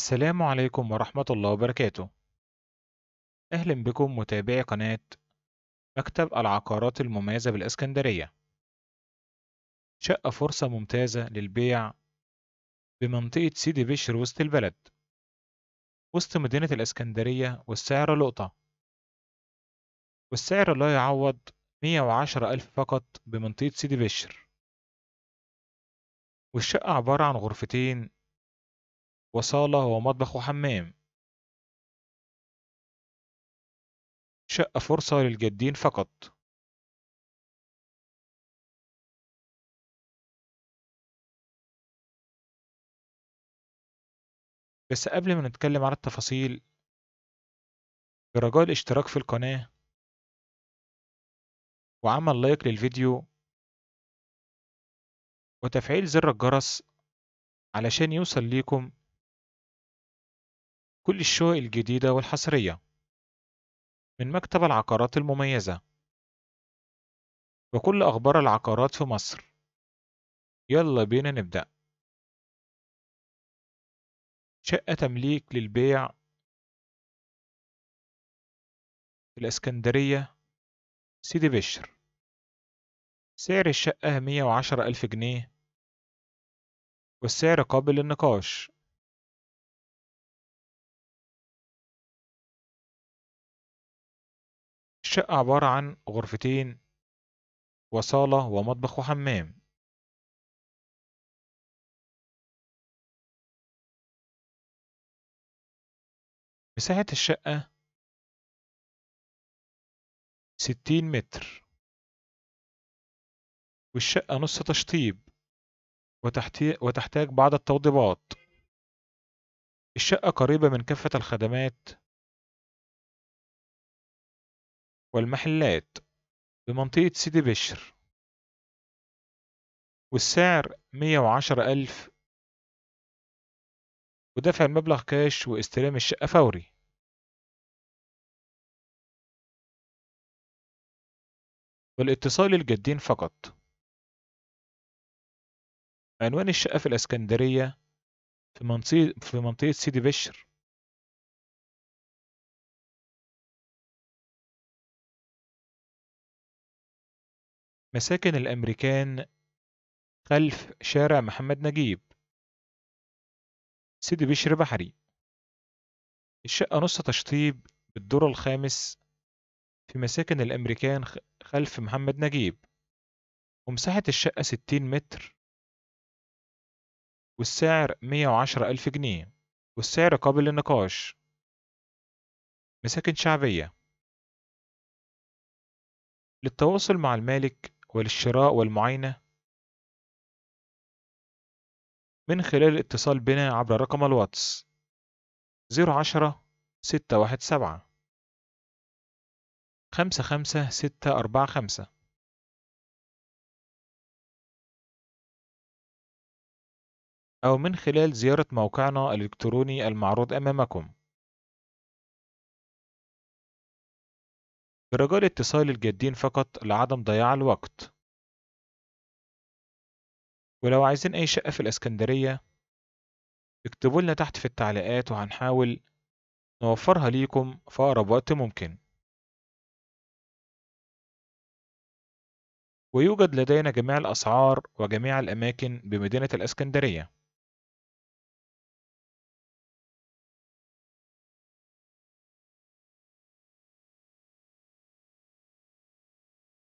السلام عليكم ورحمة الله وبركاته أهلا بكم متابعي قناة مكتب العقارات المميزة بالإسكندرية شقة فرصة ممتازة للبيع بمنطقة سيدي بشر وسط البلد وسط مدينة الإسكندرية والسعر لقطة والسعر لا يعوض 110 ألف فقط بمنطقة سيدي بشر والشقة عبارة عن غرفتين وصالة ومطبخ وحمام شقة فرصة للجادين فقط بس قبل ما نتكلم على التفاصيل برجاء الاشتراك في القناة وعمل لايك للفيديو وتفعيل زر الجرس علشان يوصل ليكم كل الشقق الجديدة والحصرية من مكتب العقارات المميزة وكل أخبار العقارات في مصر يلا بينا نبدأ شقة تمليك للبيع في الإسكندرية سيدي بشر سعر الشقة مية وعشرة ألف جنيه والسعر قابل للنقاش الشقة عبارة عن غرفتين وصالة ومطبخ وحمام مساحة الشقة ستين متر والشقة نص تشطيب وتحتاج بعض التوضيبات الشقة قريبة من كافة الخدمات والمحلات بمنطقة سيدي بشر والسعر مية وعشرة ألف ودفع المبلغ كاش واستلام الشقة فوري والاتصال للجدين فقط عنوان الشقة في الإسكندرية في منطقة, في منطقة سيدي بشر مساكن الأمريكان خلف شارع محمد نجيب سيدي بشر بحري الشقة نص تشطيب بالدور الخامس في مساكن الأمريكان خلف محمد نجيب ومساحة الشقة ستين متر والسعر مية وعشرة ألف جنيه والسعر قابل للنقاش مساكن شعبية للتواصل مع المالك وللشراء والمعاينة من خلال الاتصال بنا عبر رقم الواتس 010 617 55645 أو من خلال زيارة موقعنا الإلكتروني المعروض أمامكم برجاء الاتصال الجادين فقط لعدم ضياع الوقت ولو عايزين أي شقة في الإسكندرية اكتبوا لنا تحت في التعليقات وهنحاول نوفرها ليكم في أقرب وقت ممكن ويوجد لدينا جميع الأسعار وجميع الأماكن بمدينة الإسكندرية